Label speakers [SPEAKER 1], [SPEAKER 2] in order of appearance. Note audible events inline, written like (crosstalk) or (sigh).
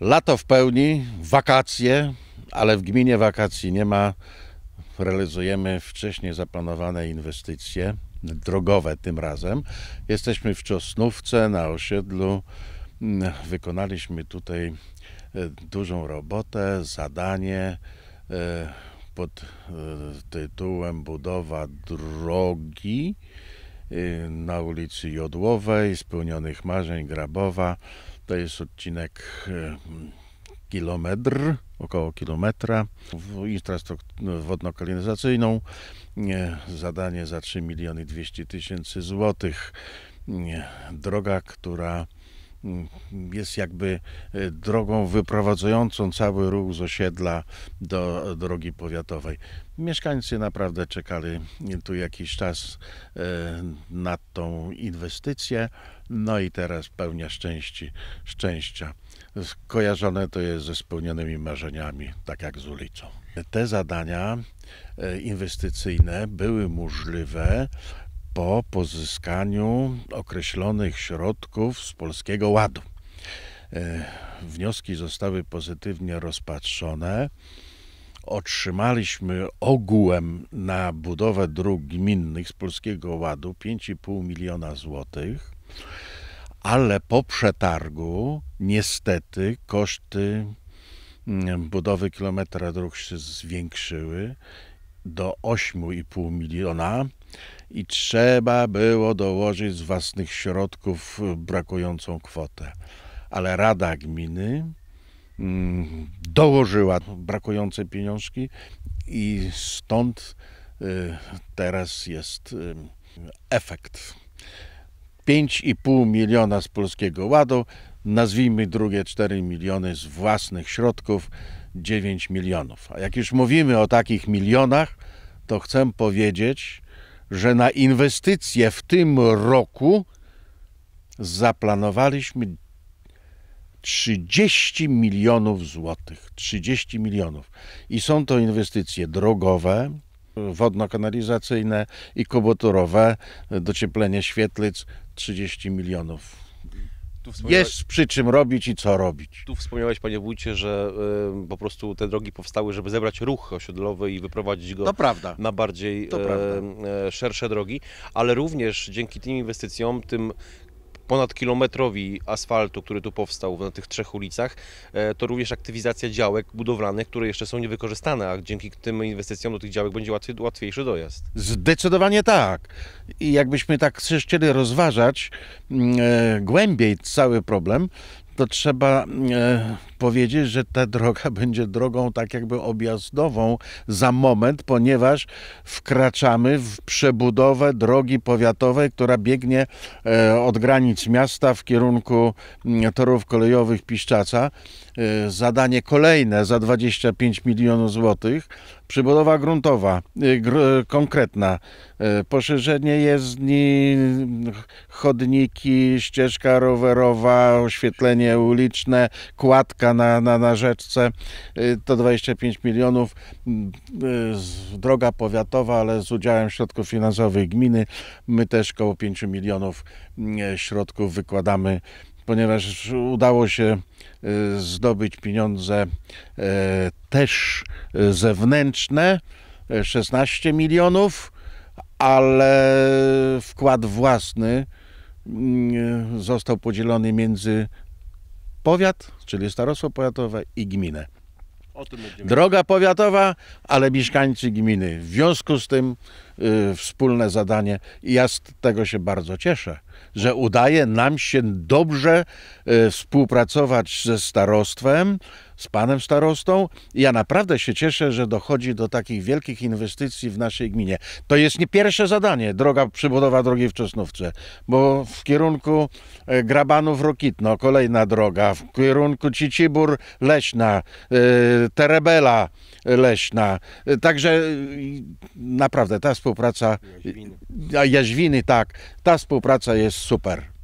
[SPEAKER 1] Lato w pełni, wakacje, ale w gminie wakacji nie ma. Realizujemy wcześniej zaplanowane inwestycje, drogowe tym razem. Jesteśmy w Czosnówce na osiedlu. Mm, wykonaliśmy tutaj e, dużą robotę, zadanie e, pod e, tytułem budowa drogi Y, na ulicy Jodłowej, Spełnionych Marzeń, Grabowa. To jest odcinek y, kilometr, około kilometra, infrastrukturę wodno-kanalizacyjną. Zadanie za 3 miliony 200 tysięcy złotych. Droga, która jest jakby e, drogą wyprowadzającą cały ruch z osiedla do drogi powiatowej. Mieszkańcy naprawdę czekali tu jakiś czas e, na tą inwestycję, no i teraz pełnia szczęści, szczęścia. Kojarzone to jest ze spełnionymi marzeniami, tak jak z ulicą. Te zadania e, inwestycyjne były możliwe po pozyskaniu określonych środków z Polskiego Ładu. E, wnioski zostały pozytywnie rozpatrzone. Otrzymaliśmy ogółem na budowę dróg gminnych z Polskiego Ładu 5,5 miliona złotych, ale po przetargu niestety koszty mm, budowy kilometra dróg się zwiększyły do 8,5 miliona i trzeba było dołożyć z własnych środków brakującą kwotę. Ale Rada Gminy mm, dołożyła brakujące pieniążki i stąd y, teraz jest y, efekt. 5,5 miliona z Polskiego Ładu, nazwijmy drugie 4 miliony z własnych środków, 9 milionów. A jak już mówimy o takich milionach, to chcę powiedzieć, że na inwestycje w tym roku zaplanowaliśmy 30 milionów złotych. 30 milionów. I są to inwestycje drogowe, wodno-kanalizacyjne i kobotorowe, docieplenie świetlic 30 milionów. Jest przy czym robić i co robić. Tu wspomniałeś, panie wójcie, że y, po prostu te drogi powstały, żeby zebrać ruch osiedlowy i wyprowadzić go na bardziej e, szersze drogi, ale również dzięki tym inwestycjom, tym ponad kilometrowi asfaltu, który tu powstał na tych trzech ulicach, e, to również aktywizacja działek budowlanych, które jeszcze są niewykorzystane, a dzięki tym inwestycjom do tych działek będzie łatwiej, łatwiejszy dojazd. Zdecydowanie tak. I jakbyśmy tak chcieli rozważać mm, e, głębiej cały problem, to trzeba e, powiedzieć, że ta droga (laughs) będzie drogą tak jakby objazdową za moment, ponieważ wkraczamy w przebudowę drogi powiatowej, która biegnie e, od granic miasta w kierunku e, torów kolejowych Piszczaca. Y, zadanie kolejne za 25 milionów złotych. Przybudowa gruntowa, y, gr y, konkretna. Poszerzenie jezdni, chodniki, ścieżka rowerowa, oświetlenie uliczne, kładka na, na, na rzeczce. To 25 milionów. Droga powiatowa, ale z udziałem środków finansowych gminy. My też koło 5 milionów środków wykładamy ponieważ udało się e, zdobyć pieniądze e, też e, zewnętrzne 16 milionów, ale wkład własny mm, został podzielony między powiat, czyli starostwo powiatowe i gminę. Droga powiatowa, ale mieszkańcy gminy. W związku z tym Y, wspólne zadanie i ja z tego się bardzo cieszę, że udaje nam się dobrze y, współpracować ze starostwem, z panem starostą. Ja naprawdę się cieszę, że dochodzi do takich wielkich inwestycji w naszej gminie. To jest nie pierwsze zadanie, droga przybudowa drogi w bo w kierunku e, Grabanów-Rokitno kolejna droga, w kierunku Cicibur leśna e, Terebela-Leśna. E, także naprawdę ta współpraca, Jaźwiny. Jaźwiny, tak, ta współpraca jest super.